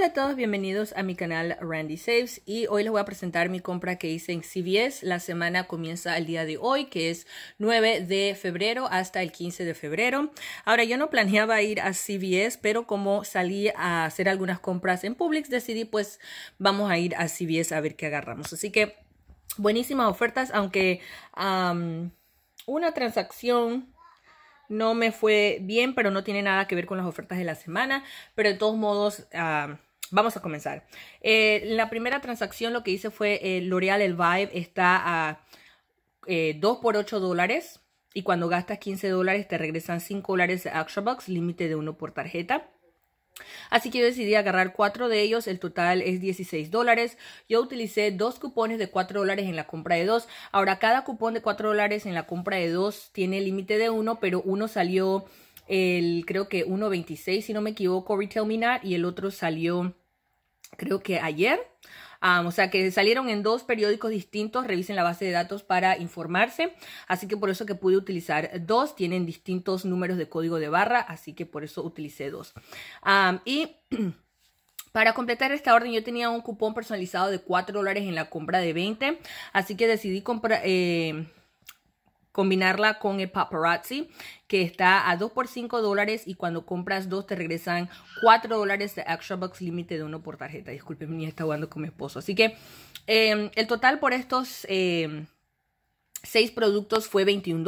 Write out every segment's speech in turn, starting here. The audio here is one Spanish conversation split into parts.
Hola a todos, bienvenidos a mi canal Randy Saves y hoy les voy a presentar mi compra que hice en CVS. La semana comienza el día de hoy, que es 9 de febrero hasta el 15 de febrero. Ahora, yo no planeaba ir a CVS, pero como salí a hacer algunas compras en Publix, decidí pues vamos a ir a CVS a ver qué agarramos. Así que buenísimas ofertas, aunque una transacción no me fue bien, pero no tiene nada que ver con las ofertas de la semana. Pero de todos modos, Vamos a comenzar. Eh, la primera transacción lo que hice fue el eh, L'Oreal El Vibe está a 2 eh, por 8 dólares y cuando gastas 15 dólares te regresan 5 dólares de Action Box, límite de 1 por tarjeta. Así que yo decidí agarrar 4 de ellos, el total es 16 dólares. Yo utilicé dos cupones de 4 dólares en la compra de 2. Ahora, cada cupón de 4 dólares en la compra de 2 tiene límite de 1, pero uno salió el creo que 1.26, si no me equivoco, Retail Me y el otro salió creo que ayer. Um, o sea que salieron en dos periódicos distintos, revisen la base de datos para informarse. Así que por eso que pude utilizar dos, tienen distintos números de código de barra, así que por eso utilicé dos. Um, y Para completar esta orden yo tenía un cupón personalizado de 4 dólares en la compra de 20, así que decidí comprar... Eh, combinarla con el paparazzi que está a 2 por 5 dólares y cuando compras dos te regresan 4 dólares de extra box límite de uno por tarjeta. Disculpen, ni está jugando con mi esposo. Así que em, el total por estos... Em, 6 productos fue 21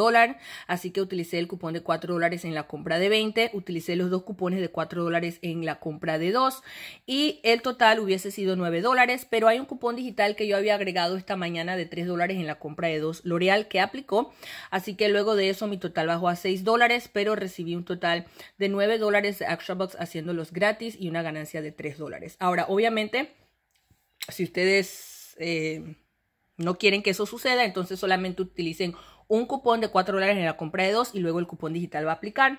así que utilicé el cupón de 4 en la compra de 20, utilicé los dos cupones de 4 en la compra de 2 y el total hubiese sido 9 pero hay un cupón digital que yo había agregado esta mañana de 3 en la compra de 2 L'Oreal que aplicó, así que luego de eso mi total bajó a 6 pero recibí un total de 9 dólares de Box haciéndolos gratis y una ganancia de 3 Ahora, obviamente, si ustedes... Eh, no quieren que eso suceda, entonces solamente utilicen un cupón de 4 dólares en la compra de dos y luego el cupón digital va a aplicar.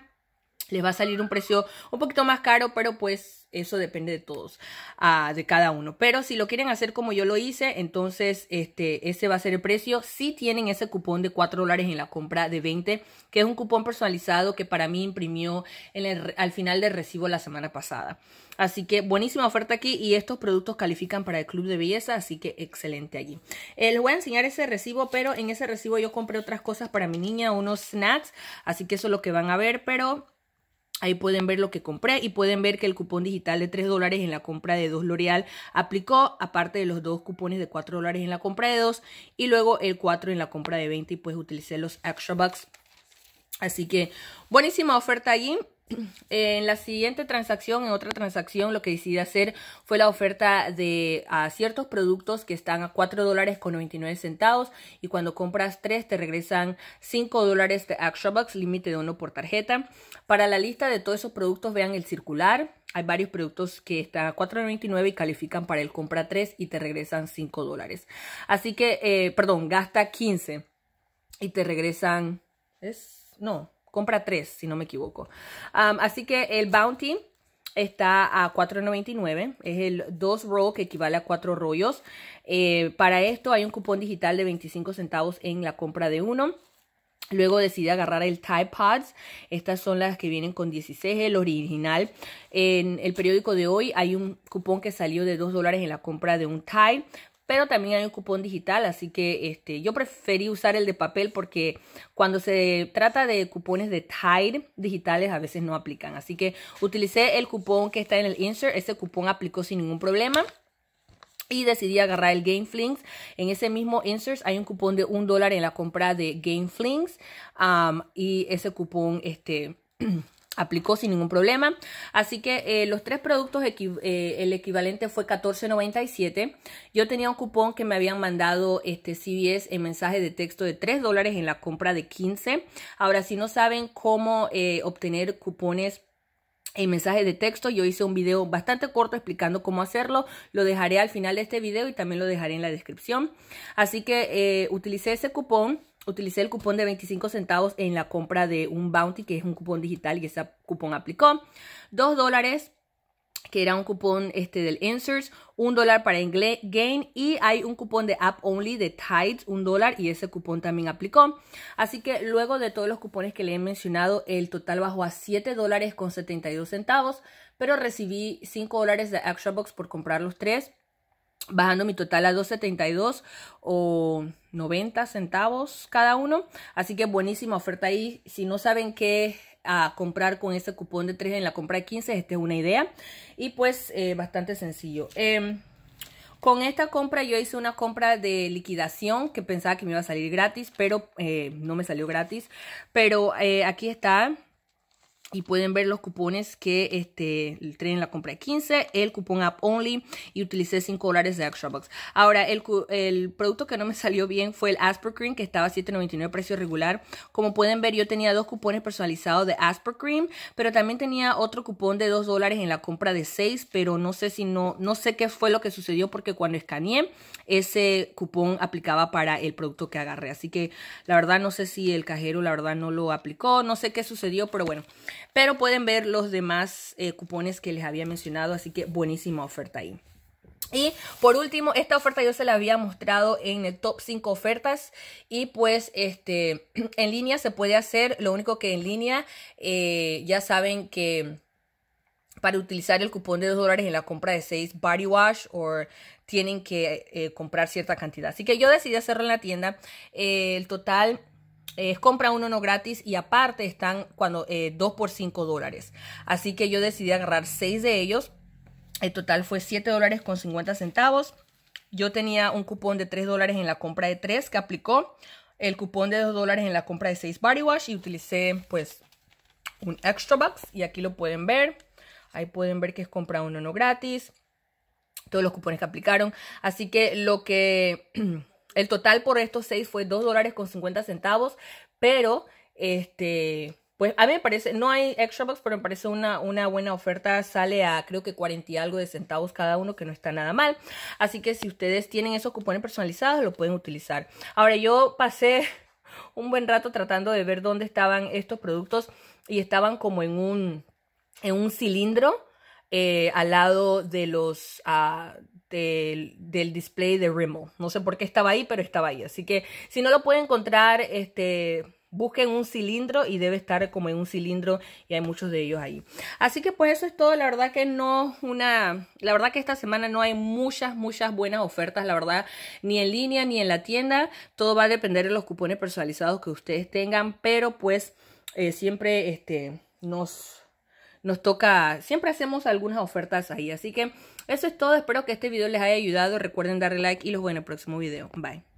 Les va a salir un precio un poquito más caro, pero pues eso depende de todos, ah, de cada uno. Pero si lo quieren hacer como yo lo hice, entonces este, ese va a ser el precio. Si tienen ese cupón de 4 dólares en la compra de 20, que es un cupón personalizado que para mí imprimió al final del recibo la semana pasada. Así que buenísima oferta aquí y estos productos califican para el Club de Belleza, así que excelente allí. Eh, les voy a enseñar ese recibo, pero en ese recibo yo compré otras cosas para mi niña, unos snacks, así que eso es lo que van a ver, pero Ahí pueden ver lo que compré y pueden ver que el cupón digital de 3 dólares en la compra de 2 L'Oreal aplicó, aparte de los dos cupones de 4 dólares en la compra de 2 y luego el 4 en la compra de 20 y pues utilicé los extra bucks. Así que buenísima oferta allí. En la siguiente transacción, en otra transacción, lo que decidí hacer fue la oferta de a ciertos productos que están a 4 dólares con 99 centavos y cuando compras 3 te regresan 5 dólares de ActionBucks, límite de uno por tarjeta. Para la lista de todos esos productos vean el circular. Hay varios productos que están a 4.99 y califican para el compra 3 y te regresan 5 dólares. Así que, eh, perdón, gasta 15 y te regresan... ¿Es? No, Compra tres, si no me equivoco. así que el Bounty está a $4.99. Es el 2 roll que equivale a 4 rollos. Eh, para esto hay un cupón digital de 25 centavos en la compra de uno. Luego decidí agarrar el Tide Pods. Estas son las que vienen con 16, el original. En el periódico de hoy hay un cupón que salió de 2 dólares en la compra de un Tide pero también hay un cupón digital, así que este, yo preferí usar el de papel porque cuando se trata de cupones de Tide digitales a veces no aplican, así que utilicé el cupón que está en el insert, ese cupón aplicó sin ningún problema. Y decidí agarrar el Game Flings. En ese mismo insert hay un cupón de un dólar en la compra de Game Flings. y ese cupón este, aplicó sin ningún problema. Así que eh, los tres productos, eh, el equivalente fue $14.97. Yo tenía un cupón que me habían mandado este CBS en mensaje de texto de 3 dólares en la compra de 15. Ahora, si no saben cómo eh, obtener cupones en mensaje de texto. Yo hice un video bastante corto explicando cómo hacerlo. Lo dejaré al final de este video y también lo dejaré en la descripción. Así que utilicé ese cupón utilicé el cupón de 25 centavos en la compra de un bounty, que es un cupón digital y ese cupón aplicó. 2 dólares que era un cupón este del Inserts. $1 dólar para Gain y hay un cupón de App Only de Tides, $1, dólar y ese cupón también aplicó. Así que luego de todos los cupones que le he mencionado, el total bajó a 7 dólares con 72 centavos, pero recibí 5 dólares de Extra Box por comprar los tres bajando mi total a 2.72 o 90 centavos cada uno. Así que buenísima oferta ahí. Si no saben qué a ah, comprar con ese cupón de 3 en la compra de 15, esta es una idea. Y pues eh, bastante sencillo. Em, con esta compra yo hice una compra de liquidación que pensaba que me iba a salir gratis, pero eh, no me salió gratis. Pero eh, aquí está y pueden ver los cupones que este, en la compra de 15, el cupón App Only y utilicé 5 dólares de Extra Box. Ahora, el, producto que no me salió bien fue el Asper que estaba a $7.99 precio regular. Como pueden ver, yo tenía dos cupones personalizados de Asper pero también tenía otro cupón de 2 dólares en la compra de 6, pero no sé si no, no sé qué fue lo que sucedió porque cuando escaneé, ese cupón aplicaba para el producto que agarré. Así que la verdad no sé si el cajero la verdad no lo aplicó, no sé qué sucedió, pero bueno. Pero pueden ver los demás eh, cupones que les había mencionado, así que buenísima oferta ahí. Y por último, esta oferta yo se la había mostrado en el top 5 ofertas y pues este, en línea se puede hacer, lo único que en línea eh, ya saben que para utilizar el cupón de 2 dólares en la compra de 6 body wash o tienen que eh, comprar cierta cantidad. Así que yo decidí hacerlo en la tienda. el total eh, es compra uno no gratis y aparte están cuando eh, dos por cinco dólares. Así que yo decidí agarrar seis de ellos. El total fue 7 dólares con 50 centavos. Yo tenía un cupón de 3 dólares en la compra de 3 que aplicó. El cupón de 2 dólares en la compra de 6 body wash y utilicé pues un extra box. y aquí lo pueden ver. Ahí pueden ver que es compra uno no gratis. Todos los cupones que aplicaron. Así que lo que El total por estos seis fue 2 dólares con 50 centavos, pero este, pues a mí me parece, no hay extra box, pero me parece una, una buena oferta. Sale a creo que 40 y algo de centavos cada uno, que no está nada mal. Así que si ustedes tienen esos cupones personalizados, lo pueden utilizar. Ahora, yo pasé un buen rato tratando de ver dónde estaban estos productos y estaban como en un, en un cilindro. Eh, al lado de los, ah, del, display de Rimmel. No sé por qué estaba ahí, pero estaba ahí. Así que si no lo pueden encontrar, este, busquen un cilindro y debe estar como en un cilindro y hay muchos de ellos ahí. Así que pues eso es todo, la verdad que no una, la verdad que esta semana no hay muchas, muchas buenas ofertas, la verdad, ni en línea ni en la tienda, todo va a depender de los cupones personalizados que ustedes tengan, pero pues eh, siempre este, nos nos toca, siempre hacemos algunas ofertas ahí. Así que eso es todo, espero que este video les haya ayudado. Recuerden darle like y los veo en el próximo video. Bye.